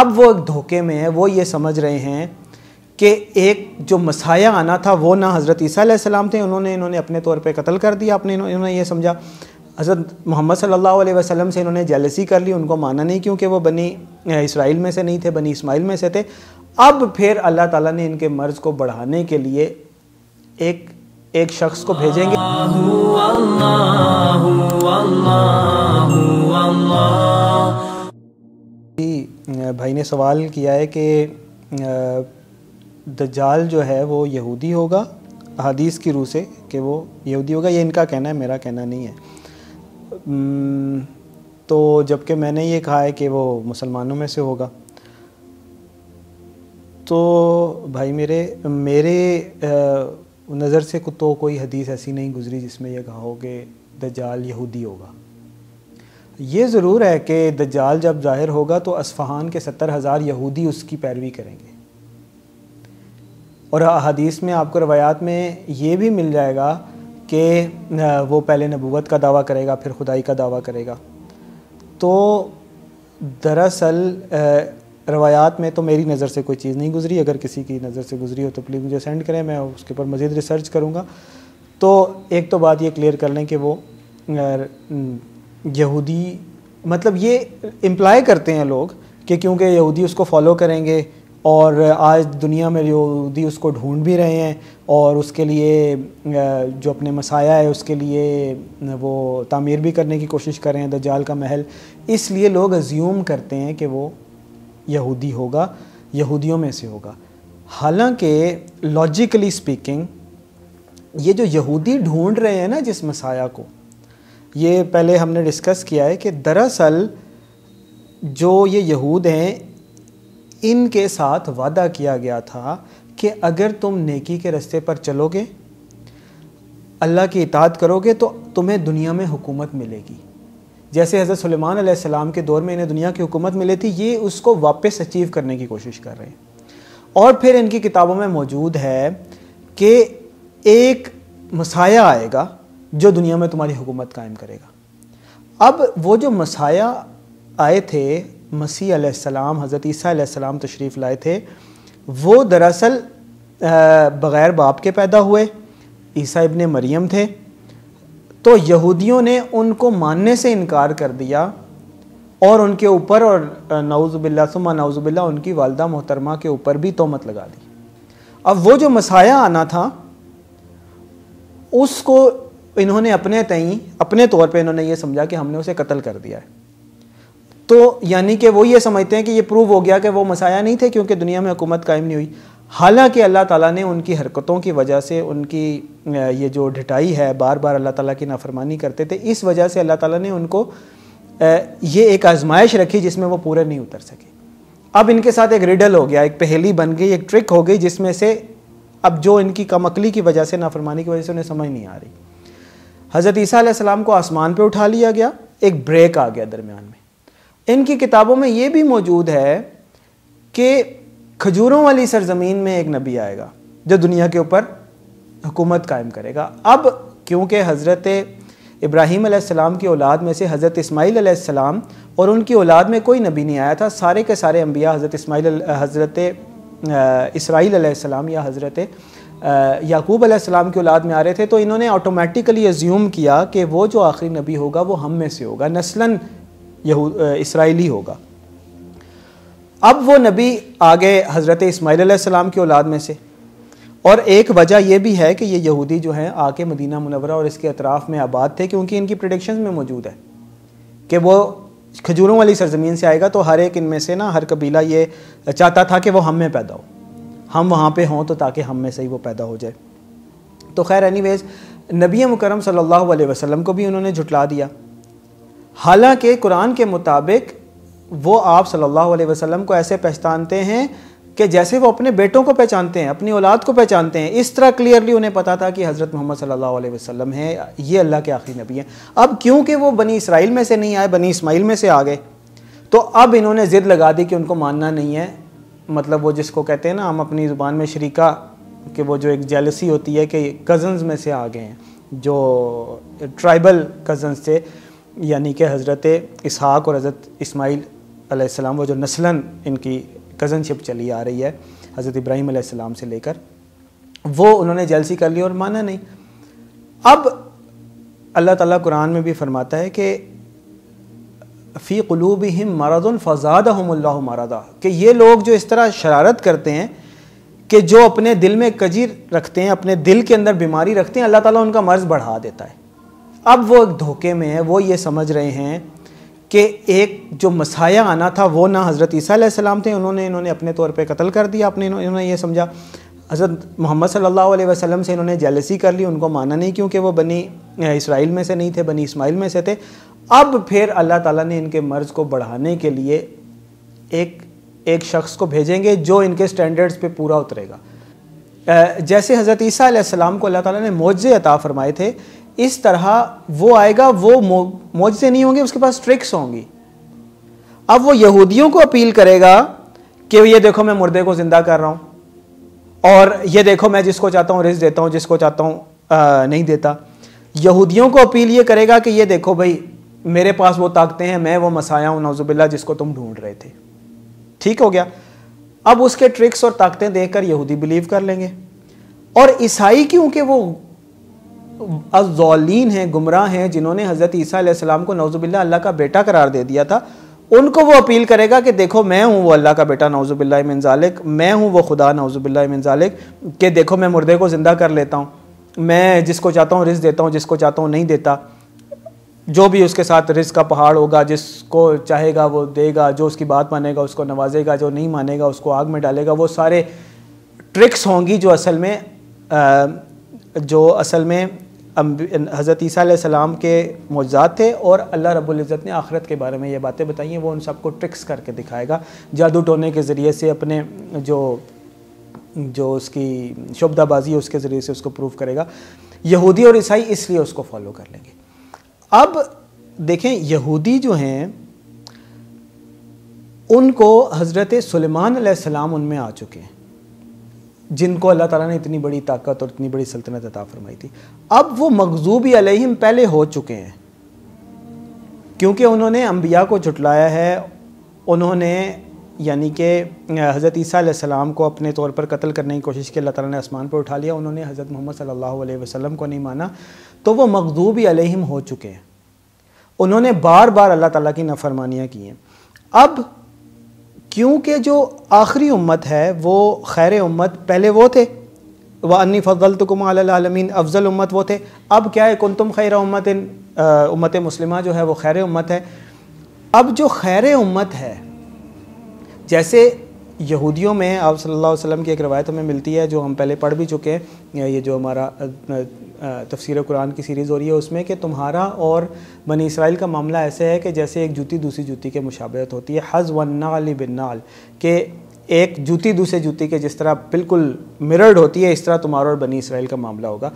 अब वो एक धोखे में है वो ये समझ रहे हैं कि एक जो मसाया आना था वो ना हज़रत ईसीम थे उन्होंने इन्होंने अपने तौर पे कत्ल कर दिया अपने इन्होंने ये समझा हज़रत मोहम्मद सल्लल्लाहु अलैहि वसल्लम से इन्होंने जेलसी कर ली उनको माना नहीं क्योंकि वो बनी इसराइल में से नहीं थे बनी इसमाइल में से थे अब फिर अल्लाह ताला ने इनके मर्ज़ को बढ़ाने के लिए एक एक शख्स को भेजेंगे भाई ने सवाल किया है कि दजाल जो है वो यहूदी होगा हदीस की रूह से कि वो यहूदी होगा ये इनका कहना है मेरा कहना नहीं है तो जबकि मैंने ये कहा है कि वो मुसलमानों में से होगा तो भाई मेरे मेरे नज़र से तो कोई हदीस ऐसी नहीं गुजरी जिसमें यह कहा हो कि दजाल यहूदी होगा ये ज़रूर है कि दज्जाल जब ज़ाहिर होगा तो असफ़हान के सत्तर हज़ार यहूदी उसकी पैरवी करेंगे और अहादीस में आपको रवायात में ये भी मिल जाएगा कि वो पहले नबूत का दावा करेगा फिर खुदाई का दावा करेगा तो दरअसल रवायात में तो मेरी नज़र से कोई चीज़ नहीं गुजरी अगर किसी की नज़र से गुजरी हो तो प्लीज़ मुझे सेंड करें मैं उसके ऊपर मज़ीद रिसर्च करूँगा तो एक तो बात ये क्लियर कर लें कि वो यहूदी मतलब ये इम्प्लाई करते हैं लोग कि क्योंकि यहूदी उसको फॉलो करेंगे और आज दुनिया में यहूदी उसको ढूंढ भी रहे हैं और उसके लिए जो अपने मसाया है उसके लिए वो तामीर भी करने की कोशिश कर रहे हैं दजाल का महल इसलिए लोग अज्यूम करते हैं कि वो यहूदी होगा यहूदियों में से होगा हालांकि लॉजिकली स्पीकिंग ये जो यहूदी ढूंढ रहे हैं ना जिस मसाया को ये पहले हमने डिस्कस किया है कि दरअसल जो ये यहूद हैं इनके साथ वादा किया गया था कि अगर तुम नेकी के रास्ते पर चलोगे अल्लाह की इताद करोगे तो तुम्हें दुनिया में हुकूमत मिलेगी जैसे हज़रत सलेमान सलाम के दौर में इन्हें दुनिया की हुकूमत मिली थी ये उसको वापस अचीव करने की कोशिश कर रहे हैं और फिर इनकी किताबों में मौजूद है कि एक मसाया आएगा जो दुनिया में तुम्हारी हुकूमत कायम करेगा अब वो जो मसाया आए थे मसीह सलाम हज़रत ईसा सलाम तशरीफ़ लाए थे वो दरअसल बग़ैर बाप के पैदा हुए ईसा इबन मरियम थे तो यहूदियों ने उनको मानने से इनकार कर दिया और उनके ऊपर और नाउज़बिल्ला सुमा नाउज़बिल्ला उनकी वालदा मोहतरमा के ऊपर भी तोमत लगा दी अब वो जो मसाया आना था उसको इन्होंने अपने तई अपने तौर पे इन्होंने ये समझा कि हमने उसे कत्ल कर दिया है तो यानी कि वो ये समझते हैं कि ये प्रूव हो गया कि वो मसाया नहीं थे क्योंकि दुनिया में हुकूमत कायम नहीं हुई हालांकि अल्लाह ताला ने उनकी हरकतों की वजह से उनकी ये जो ढिटाई है बार बार अल्लाह ताला की नाफरमानी करते थे इस वजह से अल्लाह ताला ने उनको ये एक आजमाइश रखी जिसमें वो पूरे नहीं उतर सके अब इनके साथ एक रिडल हो गया एक पहेली बन गई एक ट्रिक हो गई जिसमें से अब जो इनकी कमकली की वजह से नाफरमानी की वजह से उन्हें समझ नहीं आ रही हज़रत ईसा सलाम को आसमान पर उठा लिया गया एक ब्रेक आ गया दरमियान में इनकी किताबों में ये भी मौजूद है कि खजूरों वाली सरजमीन में एक नबी आएगा जो दुनिया के ऊपर हुकूमत कायम करेगा अब क्योंकि हज़रत इब्राहीम आसमाम की औलाद में से हज़रत इस्माईल सलाम और उनकी औलाद में कोई नबी नहीं आया था सारे के सारे अम्बिया हज़रत इसमाईल हज़रत इसराइल आसमाम या हज़रत याकूब आसमाम की औलाद में आ रहे थे तो इन्होंने ऑटोमेटिकली एज्यूम किया कि वो जो आखिरी नबी होगा वो हम में से होगा नस्लन इसराइली होगा अब वो नबी आ गए हज़रत इसमाईल की औलाद में से और एक वजह यह भी है कि ये यहूदी जो हैं आके मदीना मुनवरा और इसके अतराफ़ में आबाद थे क्योंकि इनकी प्रडिक्शन में मौजूद है कि वो खजूरों वाली सरजमीन से आएगा तो हर एक इनमें से ना हर कबीला ये चाहता था कि वो हम में पैदा हो हम वहाँ पे हों तो ताकि हम में से ही वो पैदा हो जाए तो खैर एनीवेज नबी मुकरम सल्लल्लाहु अलैहि वसल्लम को भी उन्होंने झुटला दिया हालांकि कुरान के मुताबिक वो आप सल्लल्लाहु अलैहि वसल्लम को ऐसे पहचानते हैं कि जैसे वो अपने बेटों को पहचानते हैं अपनी औलाद को पहचानते हैं इस तरह क्लियरली उन्हें पता था कि हज़रत मोहम्मद सल्ला वसलम है हैं ये अल्लाह के आखिरी नबी हैं अब क्योंकि वो बनी इसराइल में से नहीं आए बनी इसमाइल में से आ गए तो अब इन्होंने ज़िद लगा दी कि उनको मानना नहीं है मतलब वो जिसको कहते हैं ना हम अपनी ज़ुबान में शरीका कि वो जो एक जेलसी होती है कि कज़न्स में से आ गए हैं जो ट्राइबल कज़न्स थे यानी कि हज़रत इसहाक और हज़रत इसमाईल अलैहिस्सलाम वो जो नस्लन इनकी कज़नशिप चली आ रही है हज़रत इब्राहिम अलैहिस्सलाम से लेकर वो उन्होंने जेलसी कर ली और माना नहीं अब अल्लाह ताला कुरान में भी फरमाता है कि फ़ी कलूब हम मरदन फ़जाद हमल्ला मरदा कि ये लोग जो इस तरह शरारत करते हैं कि जो अपने दिल में कजीर रखते हैं अपने दिल के अंदर बीमारी रखते हैं अल्लाह ताला उनका मर्ज़ बढ़ा देता है अब वो एक धोखे में है वो ये समझ रहे हैं कि एक जो मसाया आना था वो ना हज़रत ईसीम थे उन्होंने इन्होंने अपने तौर पर कत्ल कर दिया अपने इन्होंने ये समझा हज़रत मोहम्मद सल्लल्लाहु अलैहि वसल्लम से इन्होंने जेलसी कर ली उनको माना नहीं क्योंकि वो बनी इसराइल में से नहीं थे बनी इस्माइल में से थे अब फिर अल्लाह ताला ने इनके मर्ज़ को बढ़ाने के लिए एक एक शख्स को भेजेंगे जो इनके स्टैंडर्ड्स पे पूरा उतरेगा जैसे हज़रत ईसा को अल्लाह ताला ने मोजे अता फरमाए थे इस तरह वो आएगा वो मोजे नहीं होंगे उसके पास ट्रिक्स होंगी अब वो यहूदियों को अपील करेगा कि ये देखो मैं मुर्दे को ज़िंदा कर रहा हूँ और ये देखो मैं जिसको चाहता हूँ रिस्क देता हूँ जिसको चाहता हूँ नहीं देता यहूदियों को अपील ये करेगा कि ये देखो भाई मेरे पास वो ताकतें हैं मैं वो मसाया हूँ नवजुबिल्ला जिसको तुम ढूंढ रहे थे ठीक हो गया अब उसके ट्रिक्स और ताकतें देखकर यहूदी बिलीव कर लेंगे और ईसाई क्योंकि वो अजौलिन हैं गुमराह हैं जिन्होंने हज़रत ईसा को नवजुबिल्ला अल्लाह का बेटा करार दे दिया था उनको वो अपील करेगा कि देखो मैं हूँ वो अल्लाह का बेटा नवजुबिल्ला मिनजालिक मैं हूँ वो खुदा नवजुबिल्ला मिनजालिक के देखो मैं मुर्दे को ज़िंदा कर लेता हूँ मैं जिसको चाहता हूँ रिस्क देता हूँ जिसको चाहता हूँ नहीं देता जो भी उसके साथ रिस्क का पहाड़ होगा जिसको चाहेगा वो देगा जो उसकी बात मानेगा उसको नवाजेगा जो नहीं मानेगा उसको आग में डालेगा वो सारे ट्रिक्स होंगी जो असल में आ, जो असल में हज़रत ईसीम के मौजाद थे और अल्लाह रबुल्ज़त ने आखरत के बारे में ये बातें बताई हैं वो उन सबको ट्रिक्स करके दिखाएगा जादू टोने के ज़रिए से अपने जो जो उसकी शुभदाबाजी है उसके ज़रिए से उसको प्रूव करेगा यहूदी और ईसाई इसलिए उसको फॉलो कर लेंगे अब देखें यहूदी जो हैं उनको हज़रत सलेमान सलाम उनमें आ चुके हैं जिनको अल्लाह ताला ने इतनी बड़ी ताकत और इतनी बड़ी सल्तनत अता फरमाई थी अब वो मकजूबी अलहिम पहले हो चुके हैं क्योंकि उन्होंने अम्बिया को जुटलाया है उन्होंने यानी कि हज़रत ईसी सलाम को अपने तौर पर कत्ल करने की कोशिश की अल्लाह ताला ने आसमान पर उठा लिया उन्होंने हज़रत मोहम्मद सल्लल्लाहु अलैहि वसल्लम को नहीं माना तो वो मकजूबी अलहिम हो चुके हैं उन्होंने बार बार अल्लाह ताला की नफरमानियाँ की हैं अब क्योंकि जो आखिरी उम्मत है वो खैर उम्मत पहले वो थे व अन्नी फ़ल तुम आलमीन अफजल उम्मत वो थे अब क्या है कुंतुम तुम खैर उम्मत उम्मत मुस्लिमा जो है वो खैर उम्मत है अब जो खैर उम्मत है जैसे यहूदियों में आप सल्लल्लाहु अलैहि वसल्लम की एक रवायत हमें मिलती है जो हम पहले पढ़ भी चुके हैं ये जो हमारा तफसीर कुरान की सीरीज़ हो रही है उसमें कि तुम्हारा और बनी इसराइल का मामला ऐसे है कि जैसे एक जूती दूसरी जूती के मुशाबत होती है हज़ वन्नाल बिन्नाल के एक जूती दूसरे जूती के जिस तरह बिल्कुल मिरर्ड होती है इस तरह तुम्हारा और बनी इसराइल का मामला होगा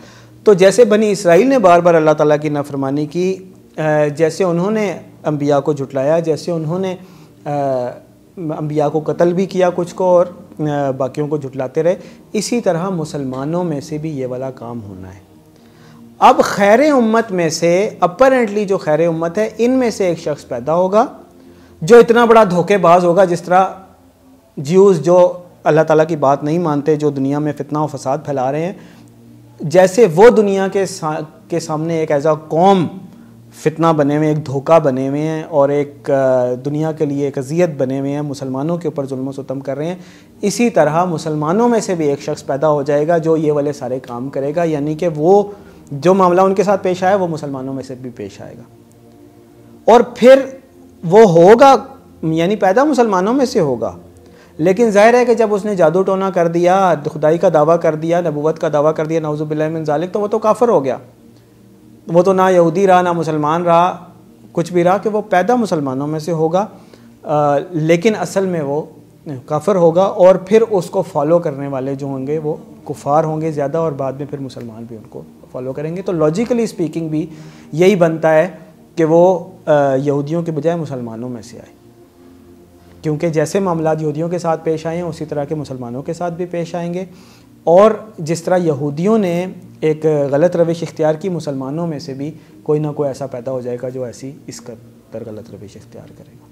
तो जैसे बनी इसराइल ने बार बार अल्लाह ताली की नाफरमानी की जैसे उन्होंने अम्बिया को जुटलाया जैसे उन्होंने अम्बिया को कत्ल भी किया कुछ को और बाकियों को जुटलाते रहे इसी तरह मुसलमानों में से भी ये वाला काम होना है अब खैर उम्मत में से अपरेंटली जो खैर उम्मत है इनमें से एक शख्स पैदा होगा जो इतना बड़ा धोखेबाज होगा जिस तरह ज्यूज जो अल्लाह ताला की बात नहीं मानते जो दुनिया में फितना और फसाद फैला रहे हैं जैसे वो दुनिया के सा, के सामने एक ऐसा कौम फितना बने हुए एक धोखा बने हुए हैं और एक दुनिया के लिए एक अजियत बने हुए हैं मुसलमानों के ऊपर जुल्म सतम कर रहे हैं इसी तरह मुसलमानों में से भी एक शख्स पैदा हो जाएगा जो ये वाले सारे काम करेगा यानी कि वो जो मामला उनके साथ पेश आया वो मुसलमानों में से भी पेश आएगा और फिर वो होगा यानी पैदा मुसलमानों में से होगा लेकिन जाहिर है कि जब उसने जादू टोना कर दिया खुदाई का दावा कर दिया नबूत का दावा कर दिया नाउजुबिल्लिन ज़ालिक तो वो तो काफर हो गया वो तो ना यहूदी रहा ना मुसलमान रहा कुछ भी रहा कि वो पैदा मुसलमानों में से होगा आ, लेकिन असल में वो काफर होगा और फिर उसको फॉलो करने वाले जो होंगे वो कुफार होंगे ज़्यादा और बाद में फिर मुसलमान भी उनको फॉलो करेंगे तो लॉजिकली स्पीकिंग भी यही बनता है कि वो यहूदियों के बजाय मुसलमानों में से आए क्योंकि जैसे मामला यहूदियों के साथ पेश आए हैं उसी तरह के मुसलमानों के साथ भी पेश आएंगे और जिस तरह यहूदियों ने एक गलत रविश इख्तियार की मुसलमानों में से भी कोई ना कोई ऐसा पैदा हो जाएगा जो ऐसी इस कदर गलत रविश इख्तियार करेगा